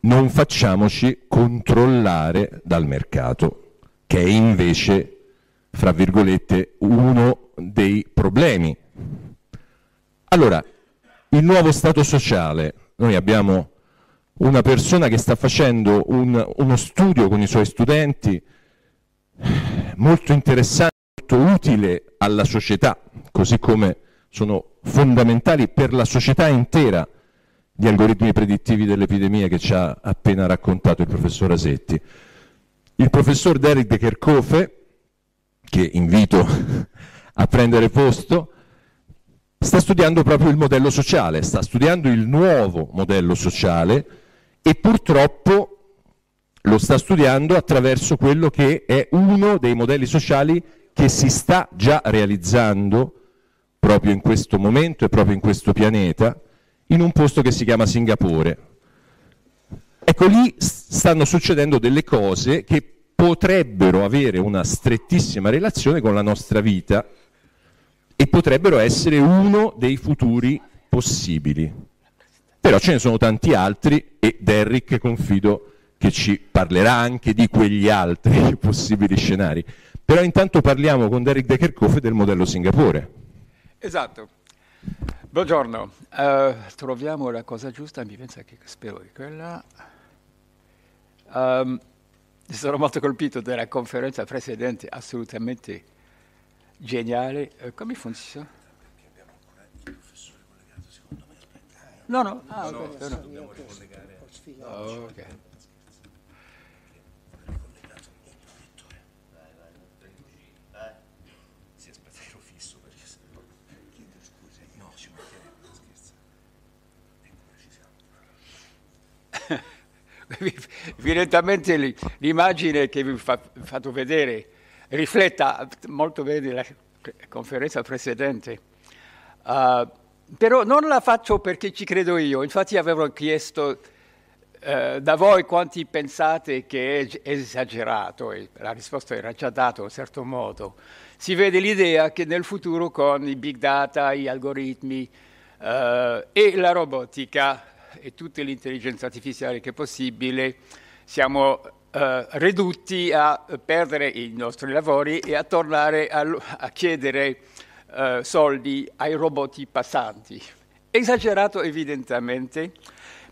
Non facciamoci controllare dal mercato, che è invece, fra virgolette, uno dei problemi. Allora, il nuovo Stato sociale, noi abbiamo una persona che sta facendo un, uno studio con i suoi studenti molto interessante, molto utile alla società, così come sono fondamentali per la società intera di algoritmi predittivi dell'epidemia che ci ha appena raccontato il professor Asetti. Il professor Derek De Kerkofe, che invito a prendere posto, sta studiando proprio il modello sociale, sta studiando il nuovo modello sociale e purtroppo lo sta studiando attraverso quello che è uno dei modelli sociali che si sta già realizzando proprio in questo momento e proprio in questo pianeta, in un posto che si chiama Singapore. Ecco lì stanno succedendo delle cose che potrebbero avere una strettissima relazione con la nostra vita e potrebbero essere uno dei futuri possibili. Però ce ne sono tanti altri e Derrick confido che ci parlerà anche di quegli altri possibili scenari. Però intanto parliamo con Derrick De Kerkhoff del modello Singapore. Esatto. Buongiorno, uh, troviamo la cosa giusta, mi pensa che spero di quella... Um, sono molto colpito della conferenza precedente, assolutamente geniale. Uh, come funziona? Perché abbiamo ancora il professore collegato, secondo me, aspetta. No, no, ah, no, okay. no, no. dobbiamo ricollegare. Oh, okay. Evidentemente l'immagine che vi ho fa, fatto vedere rifletta molto bene la conferenza precedente. Uh, però non la faccio perché ci credo io, infatti avevo chiesto uh, da voi quanti pensate che è esagerato e la risposta era già data in un certo modo. Si vede l'idea che nel futuro con i big data, gli algoritmi uh, e la robotica e tutte le intelligenze artificiali che è possibile, siamo eh, ridotti a perdere i nostri lavori e a tornare a, a chiedere eh, soldi ai robot passanti. Esagerato evidentemente,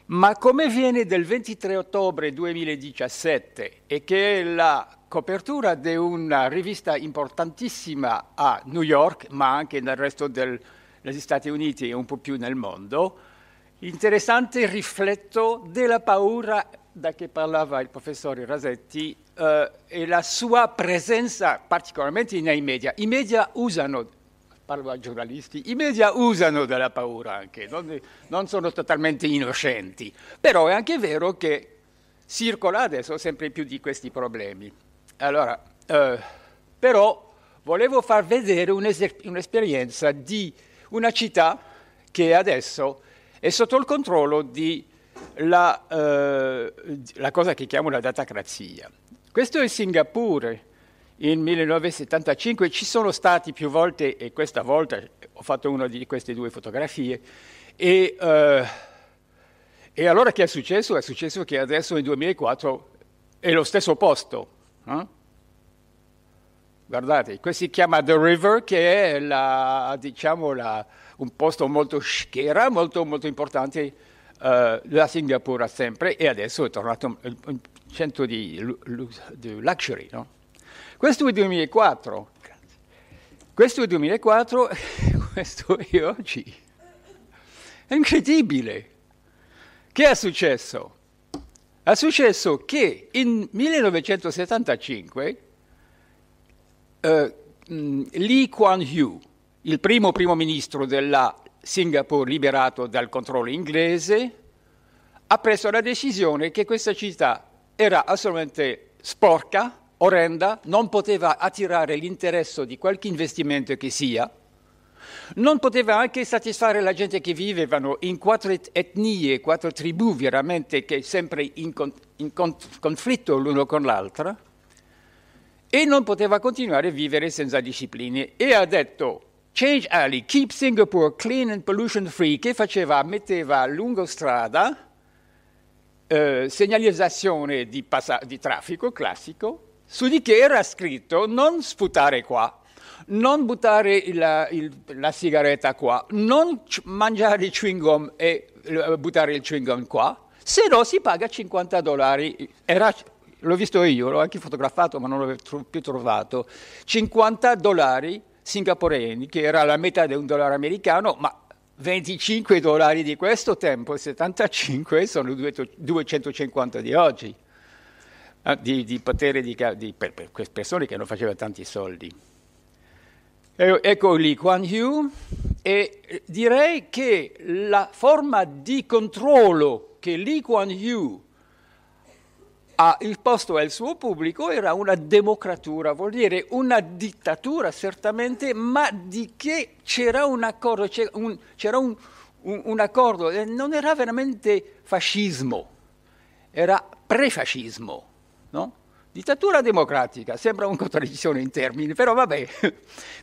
ma come viene del 23 ottobre 2017 e che è la copertura di una rivista importantissima a New York, ma anche nel resto del, degli Stati Uniti e un po' più nel mondo, interessante rifletto della paura da che parlava il professore Rasetti eh, e la sua presenza particolarmente nei media. I media usano, parlo a giornalisti, i media usano della paura anche, non, non sono totalmente innocenti, però è anche vero che circola adesso sempre più di questi problemi. Allora, eh, però volevo far vedere un'esperienza di una città che adesso è sotto il controllo della eh, cosa che chiamo la datacrazia. Questo è Singapore. In 1975 ci sono stati più volte, e questa volta ho fatto una di queste due fotografie, e, eh, e allora che è successo? È successo che adesso nel 2004 è lo stesso posto. Eh? Guardate, questo si chiama The River, che è la, diciamo, la, un posto molto schiera, molto, molto importante uh, la Singapore ha sempre e adesso è tornato eh, un centro di, di luxury. No? Questo è il 2004. Questo è il 2004 questo è oggi. È incredibile. Che è successo? È successo che in 1975 eh, mm, Lee Kuan Yew, il primo primo ministro della Singapore liberato dal controllo inglese, ha preso la decisione che questa città era assolutamente sporca, orrenda, non poteva attirare l'interesse di qualche investimento che sia, non poteva anche soddisfare la gente che vivevano in quattro etnie, quattro tribù veramente che sempre in, con, in con, conflitto l'uno con l'altra e non poteva continuare a vivere senza discipline e ha detto Change Alley, keep Singapore clean and pollution free, che faceva, metteva lungo strada eh, segnalizzazione di, passa- di traffico classico, su di che era scritto non sputare qua, non buttare la, il, la sigaretta qua, non c- mangiare il chewing gum e uh, buttare il chewing gum qua, se no si paga 50 dollari. Era l'ho visto io, l'ho anche fotografato ma non l'ho più trovato, 50 dollari singaporeni, che era la metà di un dollaro americano, ma 25 dollari di questo tempo, 75 sono 250 di oggi, ah, di, di potere di, di per, per persone che non facevano tanti soldi. E, ecco lì Quan Yu e direi che la forma di controllo che Lee Kuan Yew ha ah, imposto al suo pubblico era una democratura, vuol dire una dittatura certamente, ma di che c'era un accordo, c'era un, c'era un, un, un accordo, non era veramente fascismo, era prefascismo, no? Dittatura democratica, sembra una contraddizione in termini, però vabbè.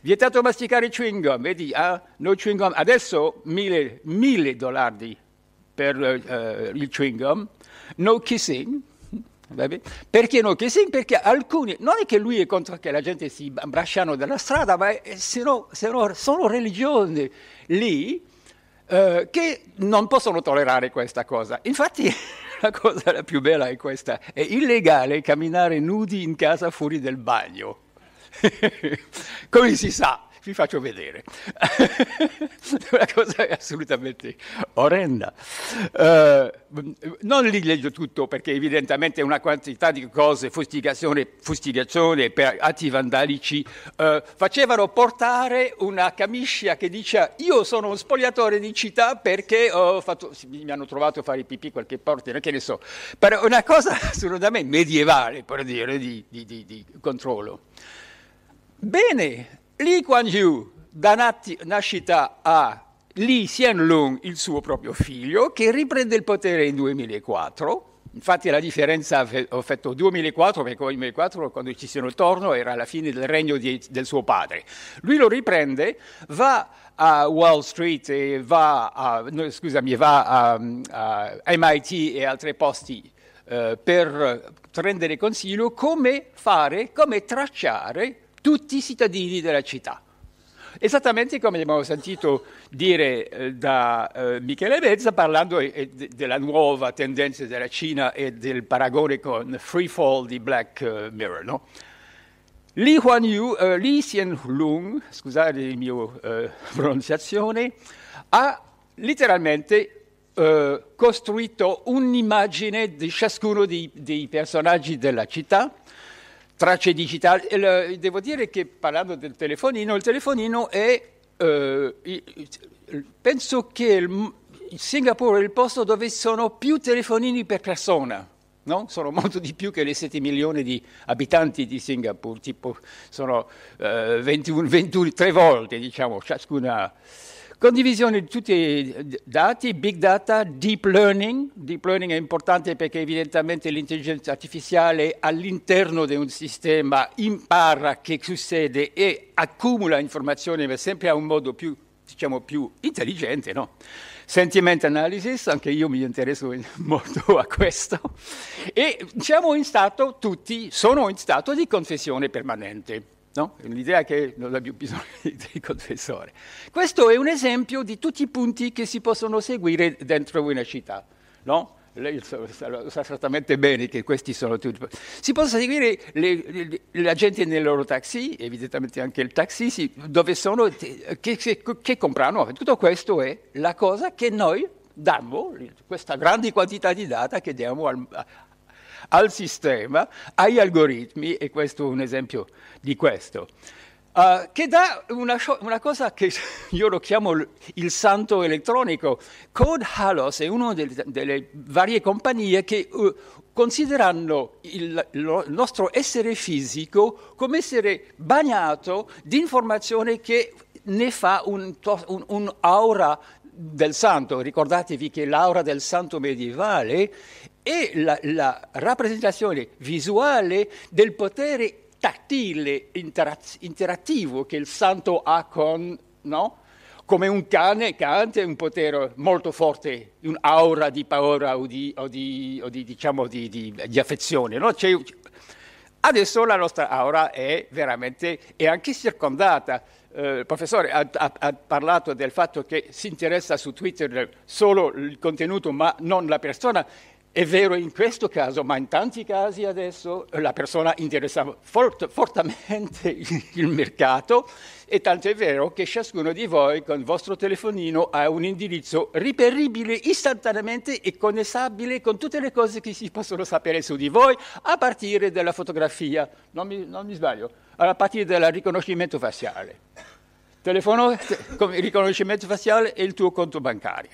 Vietato masticare chewing gum, vedi, ah, no chewing gum. Adesso mille, mille dollari per uh, il chewing gum. No kissing, perché no? Che sì, perché alcuni, non è che lui è contro che la gente si bracciano dalla strada, ma se no, se no sono religioni lì eh, che non possono tollerare questa cosa. Infatti la cosa la più bella è questa, è illegale camminare nudi in casa fuori del bagno. Come si sa vi faccio vedere. Una cosa assolutamente orrenda. Uh, non li leggo tutto perché evidentemente una quantità di cose, fustigazione, fustigazione per atti vandalici, uh, facevano portare una camiscia che dice io sono un spogliatore di città perché fatto, mi hanno trovato a fare i pipì qualche porta, che ne so. Però una cosa assolutamente medievale, per dire, di, di, di, di controllo. Bene, Lee Kuan Yew da nat- nascita a Lee Hsien-loong, il suo proprio figlio, che riprende il potere in 2004. Infatti la differenza ho fatto 2004 perché 2004 quando ci sono torno era la fine del regno di, del suo padre. Lui lo riprende, va a Wall Street e va a, no, scusami, va a, a MIT e altri posti eh, per prendere consiglio come fare, come tracciare tutti i cittadini della città. Esattamente come abbiamo sentito dire eh, da eh, Michele Mezza parlando eh, eh, de, della nuova tendenza della Cina e del paragone con Free Fall di Black eh, Mirror. No? Li Huan Yu, Li Xianlong, scusate la mia pronunciazione, ha letteralmente costruito un'immagine di ciascuno dei, dei personaggi della città tracce digitali. Devo dire che parlando del telefonino, il telefonino è, eh, penso che il, Singapore è il posto dove sono più telefonini per persona. No? Sono molto di più che le 7 milioni di abitanti di Singapore, tipo sono eh, 21, 21, 3 volte diciamo, ciascuna Condivisione di tutti i dati, big data, deep learning. Deep learning è importante perché evidentemente l'intelligenza artificiale all'interno di un sistema impara che succede e accumula informazioni, ma sempre a un modo più, diciamo, più intelligente, no? Sentiment analysis, anche io mi interesso molto a questo, e siamo in stato, tutti sono in stato di confessione permanente. No? L'idea che non abbiamo bisogno di confessore. Questo è un esempio di tutti i punti che si possono seguire dentro una città. No? Lei sa, esattamente bene che questi sono tutti. Si possono seguire le, le, la gente nel loro taxi, evidentemente anche il taxi, dove sono, eh, che, che, che comprano. Tutto questo è la cosa che noi dammo questa grande quantità di data che diamo al, al sistema, agli algoritmi, e questo è un esempio di questo. Uh, che dà una, una, cosa che io lo chiamo il santo elettronico. Code Halos è una delle, delle varie compagnie che uh, eh, considerano il, il nostro essere fisico come essere bagnato di informazione che ne fa un'aura un, un del santo. Ricordatevi che l'aura del santo medievale è la, la rappresentazione visuale del potere tattile, interattivo che il santo ha con, no? come un cane che ha un potere molto forte, un'aura di paura o di, o di, o di, diciamo, di affezione. No? adesso la nostra aura è veramente è anche circondata. Eh, il professore ha, ha, ha, parlato del fatto che si interessa su Twitter solo il contenuto ma non la persona è vero in questo caso, ma in tanti casi adesso la persona interessa fort- fortemente il mercato e tanto è vero che ciascuno di voi con il vostro telefonino ha un indirizzo riperibile istantaneamente e connestabile con tutte le cose che si possono sapere su di voi a partire dalla fotografia, non mi, non mi sbaglio, a partire dal riconoscimento faciale. Telefono, te- riconoscimento faciale e il tuo conto bancario.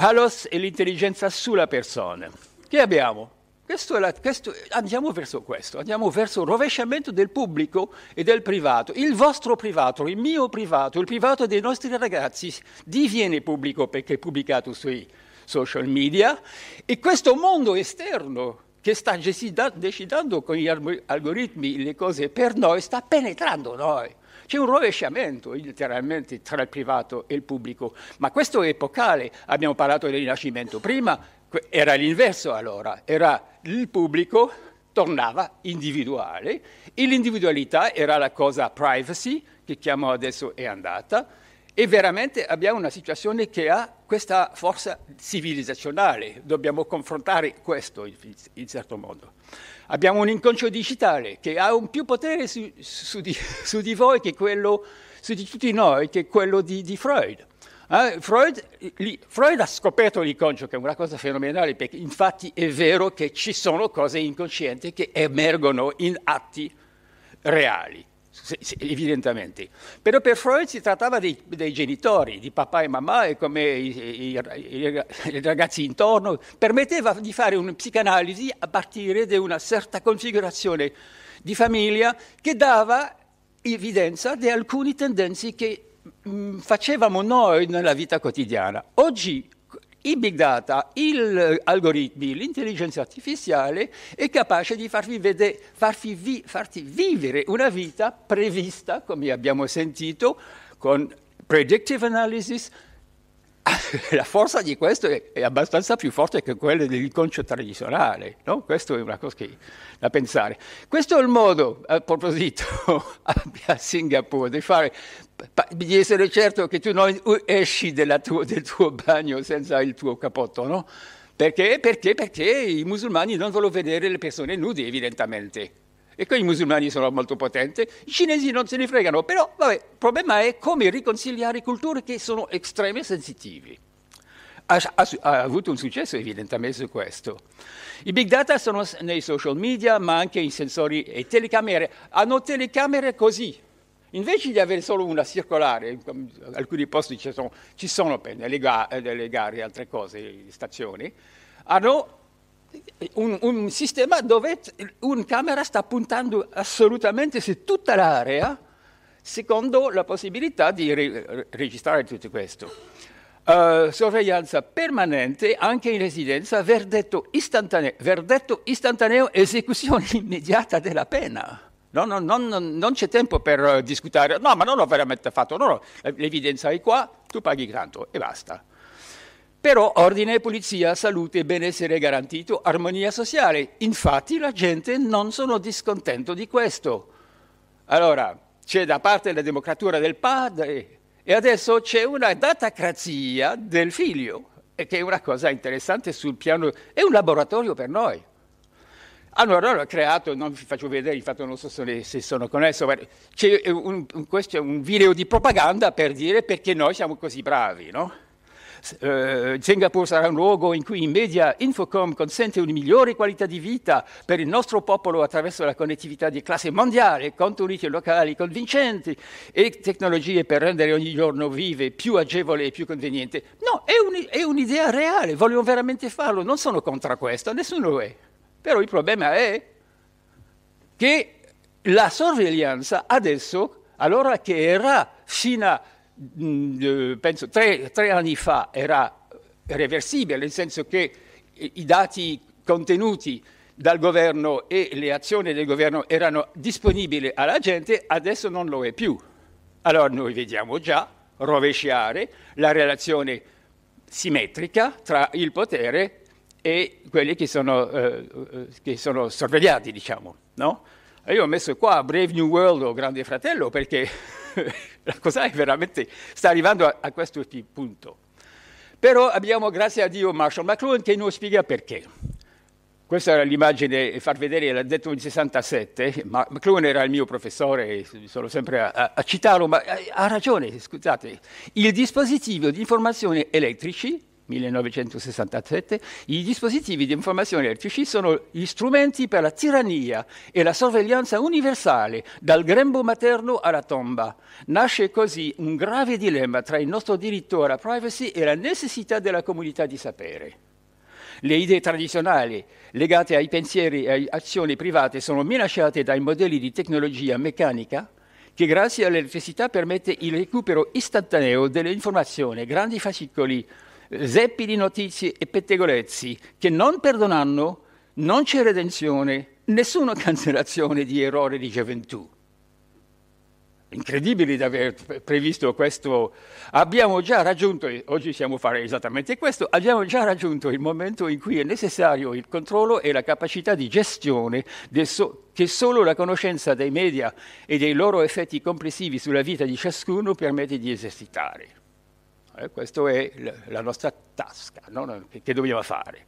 Halos è l'intelligenza sulla persona. Che abbiamo? Questo la, questo, andiamo verso questo, andiamo verso il rovesciamento del pubblico e del privato. Il vostro privato, il mio privato, il privato dei nostri ragazzi diviene pubblico perché è pubblicato sui social media e questo mondo esterno che sta decidendo con gli algoritmi le cose per noi sta penetrando noi. C'è un rovesciamento letteralmente tra il privato e il pubblico, ma questo è epocale. Abbiamo parlato del Rinascimento prima, era l'inverso allora, era il pubblico tornava individuale e l'individualità era la cosa privacy, che chiamo adesso è andata, e veramente abbiamo una situazione che ha questa forza civilizzazionale, dobbiamo confrontare questo in, in certo modo. Abbiamo un inconscio digitale che ha un più potere su, su, di, su di, voi che quello, su di tutti noi, che quello di, di Freud. Eh, Freud, li, Freud, ha scoperto l'inconscio, che è una cosa fenomenale, perché infatti è vero che ci sono cose inconscienti che emergono in atti reali evidentemente. Però per Freud si trattava dei, dei genitori, di papà e mamma e come i, i, i, i, ragazzi intorno, permetteva di fare una psicanalisi a partire da una certa configurazione di famiglia che dava evidenza di alcune tendenze che mh, facevamo noi nella vita quotidiana. Oggi i big data, gli eh, algoritmi, l'intelligenza artificiale è capace di farvi, vedere, farvi vi, farti vivere una vita prevista, come abbiamo sentito, con predictive analysis, la forza di questo è, abbastanza più forte che quella dell'inconcio tradizionale, no? Questo è una cosa che, da pensare. Questo è il modo, a proposito, a Singapore, di, fare, di essere certo che tu non esci tuo, del tuo bagno senza il tuo capotto, no? Perché? Perché? Perché i musulmani non vogliono vedere le persone nude, evidentemente e qui i musulmani sono molto potenti, i cinesi non se ne fregano, però vabbè, il problema è come riconciliare culture che sono estreme e sensitive. Ha, ha, ha, avuto un successo evidentemente su questo. I big data sono nei social media, ma anche in sensori e telecamere. Hanno telecamere così. Invece di avere solo una circolare, alcuni posti ci sono, ci sono per le gare, gare e altre cose, stazioni, hanno un, un sistema dove una camera sta puntando assolutamente su tutta l'area, secondo la possibilità di re- registrare tutto questo. Uh, sorveglianza permanente anche in residenza, verdetto istantaneo, verdetto istantaneo esecuzione immediata della pena. No, no, no, non c'è tempo per uh, eh, discutere, no, ma non l'ho veramente fatto, eh, l'evidenza è qua, tu paghi tanto e basta. Però ordine, pulizia, salute, benessere garantito, armonia sociale. Infatti la gente non sono discontento di questo. Allora, c'è da parte la democratura del padre e adesso c'è una datacrazia del figlio, che è una cosa interessante sul piano... è un laboratorio per noi. Allora, allora ho creato, non vi faccio vedere, infatti non so se sono connesso, ma c'è un, un, un video di propaganda per dire perché noi siamo così bravi, no? eh, Singapore sarà un luogo in cui in media Infocom consente una migliore qualità di vita per il nostro popolo attraverso la connettività di classe mondiale, contenuti locali convincenti e tecnologie per rendere ogni giorno vive più agevole e più conveniente. No, è, un, è un'idea reale, vogliono veramente farlo, non sono contro questo, nessuno lo è. Però il problema è che la sorveglianza adesso, allora che era fino a mh, mm, eh, penso, tre, tre, anni fa era reversibile, nel senso che i dati contenuti dal governo e le azioni del governo erano disponibili alla gente, adesso non lo è più. Allora noi vediamo già rovesciare la relazione simmetrica tra il potere e quelli che sono, eh, eh che sono sorvegliati, diciamo. No? Io ho messo qua Brave New World o Grande Fratello perché la cosa è veramente, sta arrivando a, a questo punto. Però abbiamo, grazie a Dio, Marshall McLuhan che non spiega perché. Questa era l'immagine, eh, far vedere, l'ha detto nel 67, ma McLuhan era il mio professore, sono sempre a, a, a citarlo, ma eh, ha ragione, scusate. Il dispositivo di informazione elettrici 1967, i dispositivi di informazione elettrici sono gli strumenti per la tirannia e la sorveglianza universale, dal grembo materno alla tomba. Nasce così un grave dilemma tra il nostro diritto alla privacy e la necessità della comunità di sapere. Le idee tradizionali legate ai pensieri e alle azioni private sono minacciate dai modelli di tecnologia meccanica che grazie all'elettricità permette il recupero istantaneo delle informazioni, grandi fascicoli zeppi di notizie e pettegolezzi che non perdonano, non c'è redenzione, nessuna cancellazione di errori di gioventù. Incredibile di aver previsto questo. Abbiamo già raggiunto, oggi siamo a fare esattamente questo, abbiamo già raggiunto il momento in cui è necessario il controllo e la capacità di gestione so, che solo la conoscenza dei media e dei loro effetti complessivi sulla vita di ciascuno permette di esercitare. Eh, questa è la nostra tasca, no? che dobbiamo fare.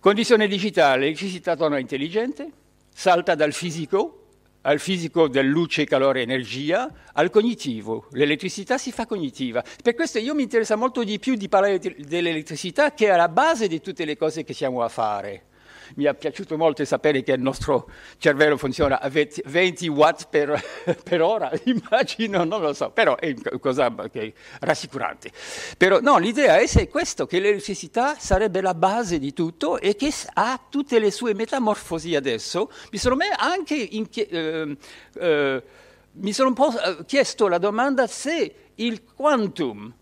Condizione digitale, l'elettricità torna intelligente, salta dal fisico, al fisico del luce, calore, energia, al cognitivo. L'elettricità si fa cognitiva. Per questo io mi interessa molto di più di parlare dell'elettricità che è alla base di tutte le cose che siamo a fare mi è piaciuto molto sapere che il nostro cervello funziona a 20 watt per, per ora, immagino, non lo so, però è una cosa okay, rassicurante. Però no, l'idea è se questo, che l'elettricità sarebbe la base di tutto e che ha tutte le sue metamorfosi adesso, mi sono anche in, eh, eh, mi sono un po' eh, chiesto la domanda se il quantum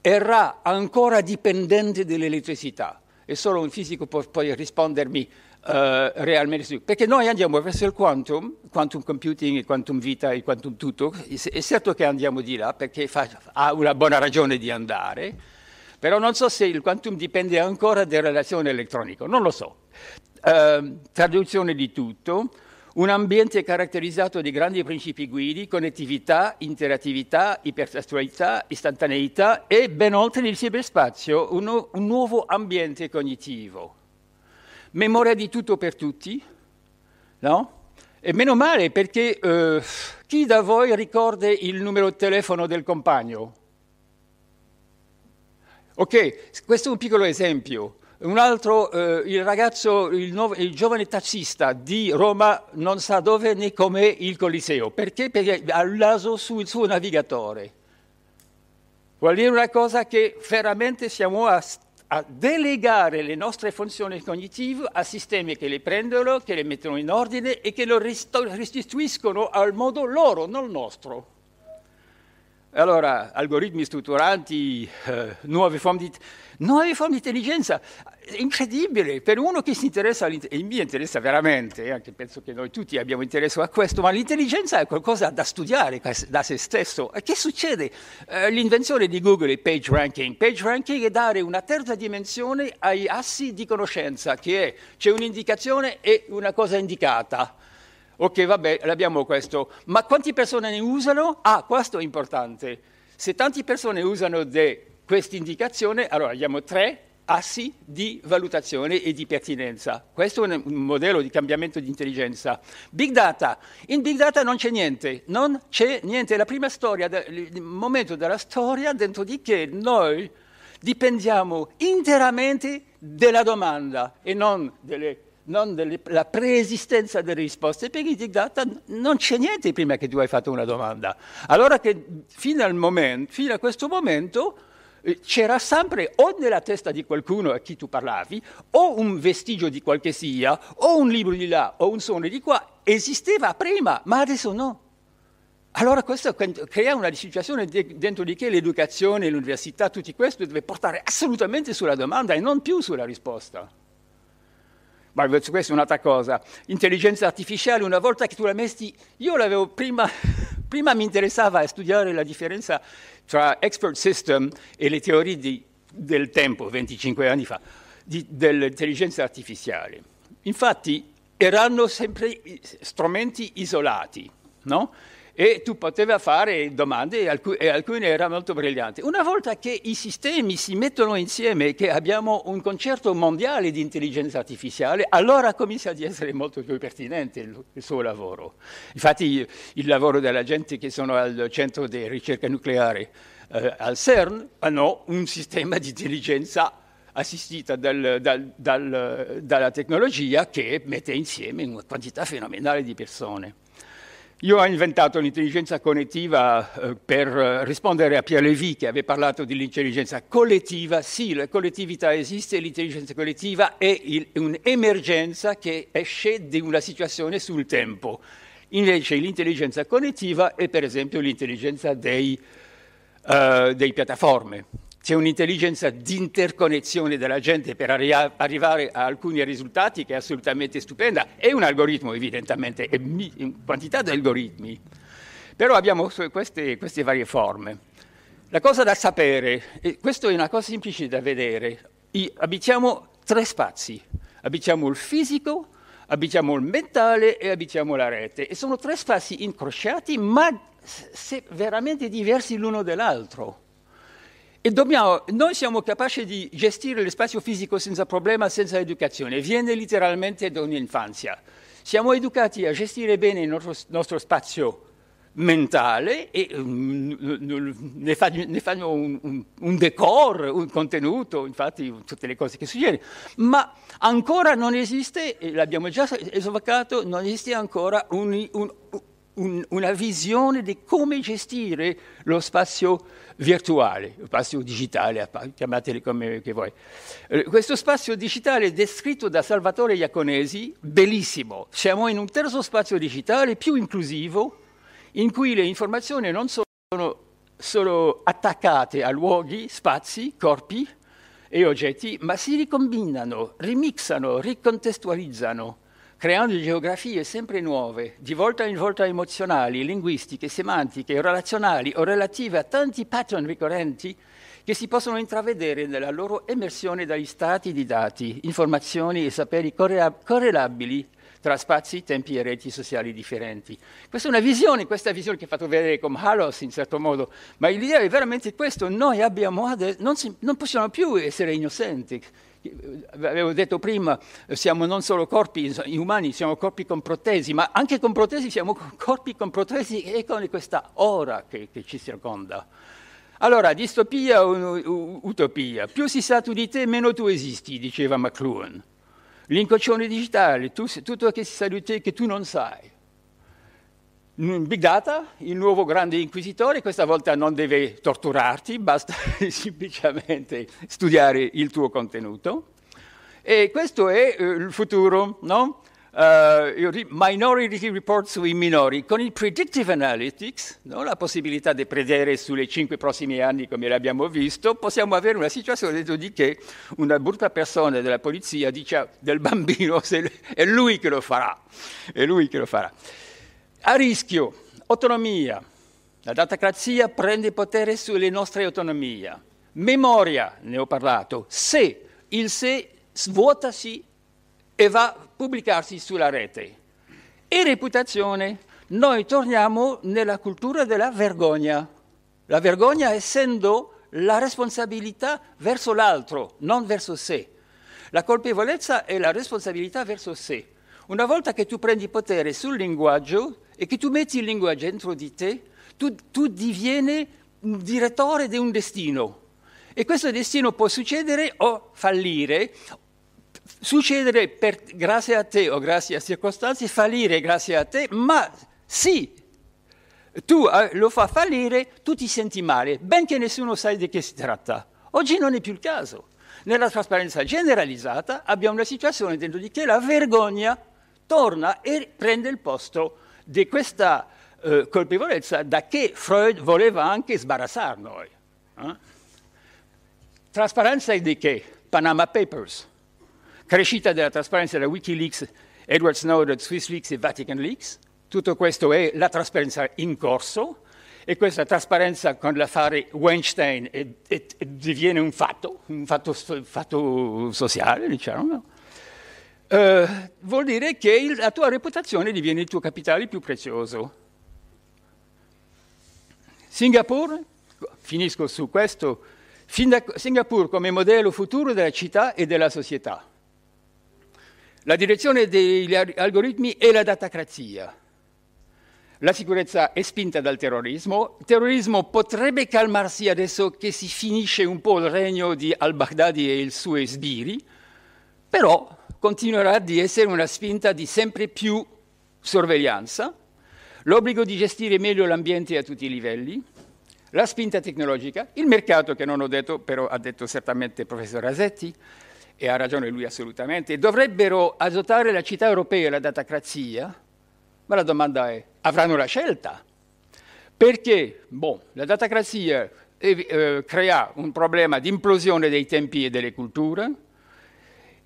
era ancora dipendente dall'elettricità e solo un fisico può poi rispondermi uh, realmente su. Perché noi andiamo verso il quantum, quantum computing, e quantum vita e quantum tutto, è certo che andiamo di là perché fa, ha una buona ragione di andare, però non so se il quantum dipende ancora dalla relazione elettronica, non lo so. Uh, traduzione di tutto. Un ambiente caratterizzato di grandi principi guidi, connettività, interattività, ipertestualità, istantaneità e ben oltre il cyberspazio, un, un nuovo ambiente cognitivo. Memoria di tutto per tutti, no? E meno male perché eh, chi da voi ricorda il numero di telefono del compagno? Ok, questo è un piccolo esempio. Un altro, eh, il ragazzo, il, nuovo, il, giovane taxista di Roma non sa dove né com'è il Coliseo. Perché? Perché ha il naso sul suo navigatore. Vuol dire una cosa che veramente siamo a, a delegare le nostre funzioni cognitive a sistemi che le prendono, che le mettono in ordine e che lo restituiscono al modo loro, non nostro. Allora, algoritmi strutturanti, eh, nuove, forme di, nuove forme di intelligenza, eh, incredibile, per uno che si interessa, e mi interessa veramente, eh, anche penso che noi tutti abbiamo interesse a questo, ma l'intelligenza è qualcosa da studiare da se stesso. che succede? Eh, l'invenzione di Google è page ranking. Page ranking è dare una terza dimensione ai assi di conoscenza, che è c'è un'indicazione e una cosa indicata. Ok, vabbè, abbiamo questo. Ma quante persone ne usano? Ah, questo è importante. Se tante persone usano questa indicazione, allora abbiamo tre assi di valutazione e di pertinenza. Questo è un modello di cambiamento di intelligenza. Big data. In big data non c'è niente, non c'è niente. È la prima storia, il momento della storia dentro di che noi dipendiamo interamente della domanda e non delle delle, la preesistenza delle risposte, perché i big data non c'è niente prima che tu hai fatto una domanda. Allora che fino, al momento, fino a questo momento eh, c'era sempre o nella testa di qualcuno a chi tu parlavi, o un vestigio di qualche sia, o un libro di là, o un suono di qua, esisteva prima, ma adesso no. Allora questo crea una situazione dentro di che l'educazione, l'università, tutto questo deve portare assolutamente sulla domanda e non più sulla risposta. Ma questa è un'altra cosa. Intelligenza artificiale, una volta che tu la metti, io l'avevo prima, prima mi interessava studiare la differenza tra expert system e le teorie di, del tempo, 25 anni fa, di, dell'intelligenza artificiale. Infatti erano sempre strumenti isolati, no? e tu potevi fare domande e, alcune, erano molto brillanti. Una volta che i sistemi si mettono insieme, che abbiamo un concerto mondiale di intelligenza artificiale, allora comincia ad essere molto più pertinente il, il suo lavoro. Infatti il lavoro della gente che sono al centro di ricerca nucleare eh, al CERN hanno un sistema di intelligenza assistita dal, dal, dal, dalla tecnologia che mette insieme una quantità fenomenale di persone. Io ho inventato l'intelligenza connettiva eh, per eh, rispondere a Pierre Lévy che aveva parlato dell'intelligenza collettiva. Sì, la collettività esiste, l'intelligenza collettiva è il, un'emergenza che esce da una situazione sul tempo. Invece l'intelligenza connettiva è per esempio l'intelligenza dei, uh, dei piattaforme, c'è un'intelligenza di interconnessione della gente per arri- arrivare a alcuni risultati che è assolutamente stupenda. È un algoritmo, evidentemente, è mi- quantità di algoritmi. Però abbiamo queste, queste varie forme. La cosa da sapere, e questa è una cosa semplice da vedere, I, abitiamo tre spazi. Abitiamo il fisico, abitiamo il mentale e abitiamo la rete. E sono tre spazi incrociati, ma se- veramente diversi l'uno dall'altro. E dobbiamo, noi siamo capaci di gestire lo spazio fisico senza problema, senza educazione. Viene letteralmente da un'infanzia. Siamo educati a gestire bene il nostro, nostro spazio mentale e mm, ne, fanno un, un, un, decor, un contenuto, infatti tutte le cose che succedono, ma ancora non esiste, l'abbiamo già evocato, non esiste ancora un, un un, una visione di come gestire lo spazio virtuale, lo spazio digitale, chiamateli come vuoi. Eh, questo spazio digitale descritto da Salvatore Iaconesi, bellissimo. Siamo in un terzo spazio digitale più inclusivo, in cui le informazioni non sono solo attaccate a luoghi, spazi, corpi e oggetti, ma si ricombinano, rimixano, ricontestualizzano creando geografie sempre nuove, di volta in volta emozionali, linguistiche, semantiche, relazionali o relative a tanti pattern ricorrenti che si possono intravedere nella loro emersione dagli stati di dati, informazioni e saperi correlabili tra spazi, tempi e reti sociali differenti. Questa è una visione, questa visione che ha fatto vedere come Halos in certo modo, ma l'idea è veramente questa, noi abbiamo adesso, non, si, non possiamo più essere innocenti, eh, avevo detto prima, eh, siamo non solo corpi umani, siamo corpi con protesi, ma anche con protesi siamo corpi con protesi e con questa ora che, che ci circonda. Allora, distopia o utopia? Più si sa tu di te, meno tu esisti, diceva McLuhan. L'inconscione digitale, tu, tutto che si sa di te che tu non sai. Mm, big Data, il nuovo grande inquisitore, questa volta non deve torturarti, basta semplicemente studiare il tuo contenuto. E questo è eh, il futuro, no? Uh, minority report sui minori. Con il predictive analytics, no? la possibilità di predire sulle cinque prossimi anni, come l'abbiamo visto, possiamo avere una situazione di che una brutta persona della polizia dice del bambino, è lui che lo farà. È lui che lo farà. A rischio, autonomia. La datacrazia prende potere sulle nostre autonomie. Memoria, ne ho parlato. Se, il se svuotasi e va a pubblicarsi sulla rete. E reputazione, noi torniamo nella cultura della vergogna. La vergogna essendo la responsabilità verso l'altro, non verso sé. La colpevolezza è la responsabilità verso sé. Una volta che tu prendi potere sul linguaggio, e che tu metti in lingua dentro di te, tu, tu divieni un direttore di un destino. E questo destino può succedere o fallire, succedere per, grazie a te o grazie a circostanze, fallire grazie a te, ma sì, tu eh, lo fa fallire, tu ti senti male, benché nessuno sai di che si tratta. Oggi non è più il caso. Nella trasparenza generalizzata abbiamo una situazione dentro di che la vergogna torna e prende il posto di questa eh, colpevolezza da che Freud voleva anche sbarazzar noi. Eh? Trasparenza di che? Panama Papers, crescita della trasparenza della Wikileaks, Edward Snowden, Swiss Leaks e Vatican Leaks, tutto questo è la trasparenza in corso e questa trasparenza con l'affare Weinstein è, è, è, diviene un fatto, un fatto, fatto sociale, diciamo. Eh, vuol dire che il, la tua reputazione diviene il tuo capitale più prezioso. Singapore, finisco su questo, Singapore come modello futuro della città e della società. La direzione degli algoritmi è la datacrazia. La sicurezza è spinta dal terrorismo. Il terrorismo potrebbe calmarsi adesso che si finisce un po' il regno di al-Baghdadi e i suoi sbirri, però continuerà di essere una spinta di sempre più sorveglianza, l'obbligo di gestire meglio l'ambiente a tutti i livelli, la spinta tecnologica, il mercato che non ho detto, però ha detto certamente il professor Rasetti, e ha ragione lui assolutamente, dovrebbero azotare la città europea e la datacrazia, ma la domanda è, avranno la scelta? Perché, boh, la datacrazia eh, eh crea un problema di implosione dei tempi e delle culture,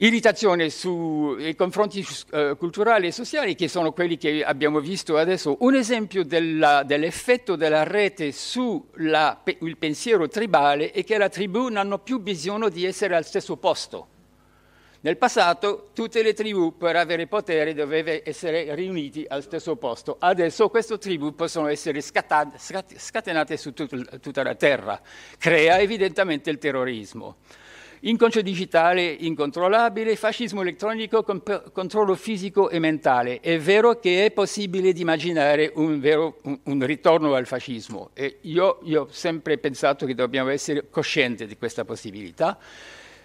irritazione sui confronti uh, culturali e sociali che sono quelli che abbiamo visto adesso. Un esempio della, dell'effetto della rete sul pensiero tribale è che la tribù non hanno più bisogno di essere al stesso posto. Nel passato tutte le tribù per avere potere dovevano essere riunite al stesso posto. Adesso queste tribù possono essere scatenate su tut, tutta la terra. Crea evidentemente il terrorismo. Inconcio digitale incontrollabile, fascismo elettronico con controllo fisico e mentale. È vero che è possibile immaginare un, vero, un, un ritorno al fascismo e io, io, ho sempre pensato che dobbiamo essere coscienti di questa possibilità.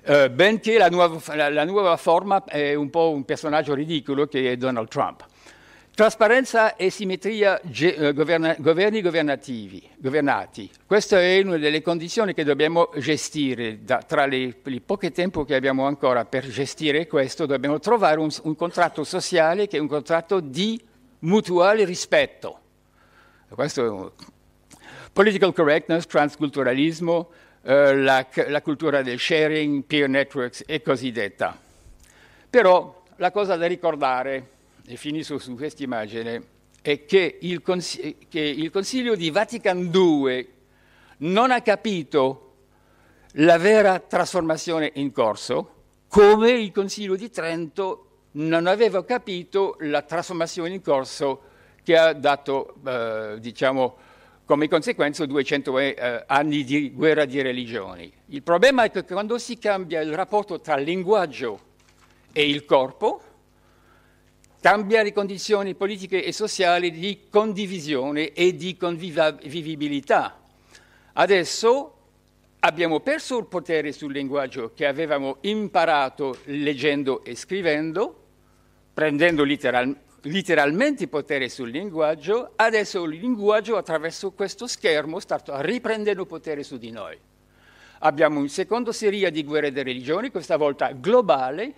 Eh, benché la nuova, la, la nuova forma è un po' un personaggio ridicolo che è Donald Trump. Trasparenza e simetria eh, governa, governi governati. Questa è una delle condizioni che dobbiamo gestire. Da, tra il poco tempo che abbiamo ancora per gestire questo, dobbiamo trovare un, un contratto sociale che è un contratto di mutuale rispetto. Questo è political correctness, transculturalismo, eh, la, la cultura del sharing, peer networks e così cosiddetta. Però la cosa da ricordare e finisco su questa immagine, è che il, consig- che il Consiglio di Vatican II non ha capito la vera trasformazione in corso, come il Consiglio di Trento non aveva capito la trasformazione in corso che ha dato, eh, diciamo, come conseguenza 200 eh, anni di guerra di religioni. Il problema è che quando si cambia il rapporto tra il linguaggio e il corpo, cambia le condizioni politiche e sociali di condivisione e di convivibilità. Adesso abbiamo perso il potere sul linguaggio che avevamo imparato leggendo e scrivendo, prendendo literal letteralmente potere sul linguaggio, adesso il linguaggio attraverso questo schermo sta riprendendo potere su di noi. Abbiamo una seconda serie di guerre di religioni, questa volta globale,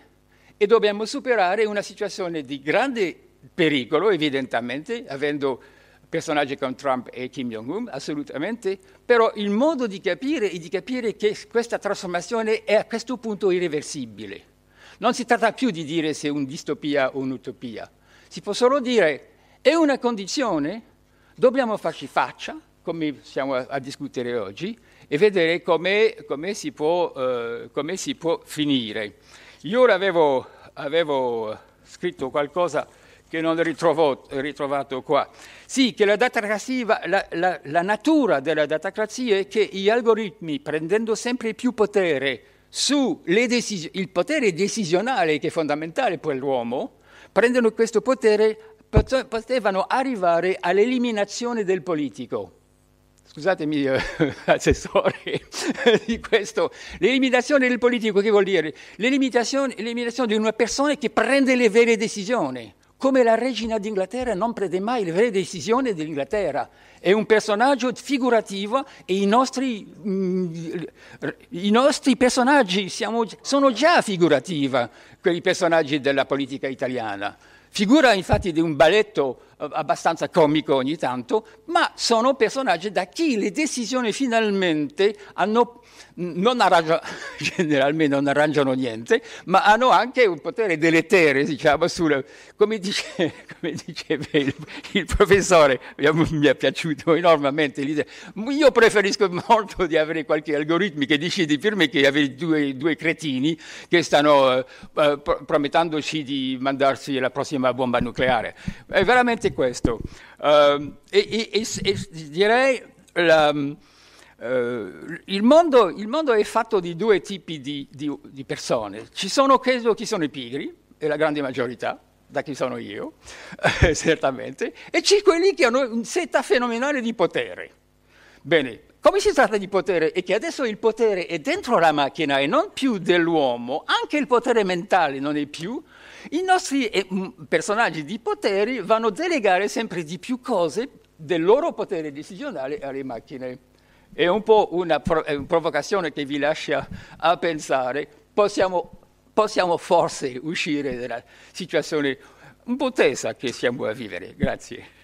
e dobbiamo superare una situazione di grande pericolo, evidentemente, avendo personaggi come Trump e Kim Jong-un, assolutamente, però il modo di capire è di capire che questa trasformazione è a questo punto irreversibile. Non si tratta più di dire se è una distopia o un'utopia, si può solo dire è una condizione, dobbiamo farci faccia, come stiamo a, a discutere oggi, e vedere come si, uh, si può finire. Io avevo, avevo scritto qualcosa che non ho ritrovato qua. Sì, che la, la, la, la, natura della datacrazia è che gli algoritmi, prendendo sempre più potere decisioni, il potere decisionale che è fondamentale per l'uomo, prendono questo potere, potevano arrivare all'eliminazione del politico scusatemi eh, assessore, di questo, l'eliminazione del politico che vuol dire? L'eliminazione, l'eliminazione di una persona che prende le vere decisioni, come la regina d'Inghilterra non prende mai le vere decisioni dell'Inghilterra, è un personaggio figurativo e i nostri, mh, mm, i nostri personaggi siamo, sono già figurativi, quei personaggi della politica italiana. Figura infatti di un balletto eh, abbastanza comico ogni tanto, ma sono personaggi da chi le decisioni finalmente hanno non arrangiano, generalmente non arrangiano niente, ma hanno anche un potere deletere, diciamo, sul, come, dice, come diceva il, il professore, mi è, mi è, piaciuto enormemente l'idea, io preferisco molto di avere qualche algoritmo che decide per me che avere due, due cretini che stanno eh, eh promettendoci di mandarsi la prossima bomba nucleare. È veramente questo. Uh, e, e, e, direi... La, Uh, il, mondo, il, mondo, è fatto di due tipi di, di, di persone. Ci sono credo chi sono i pigri, e la grande maggiorità, da chi sono io, eh, certamente, e ci quelli che hanno un setta fenomenale di potere. Bene, come si tratta di potere? E che adesso il potere è dentro la macchina e non più dell'uomo, anche il potere mentale non è più, i nostri eh, personaggi di potere vanno a delegare sempre di più cose del loro potere decisionale alle macchine. È un po' una, prov- una provocazione che vi lascia a pensare, possiamo, possiamo forse uscire dalla situazione un po' tesa che stiamo a vivere. Grazie.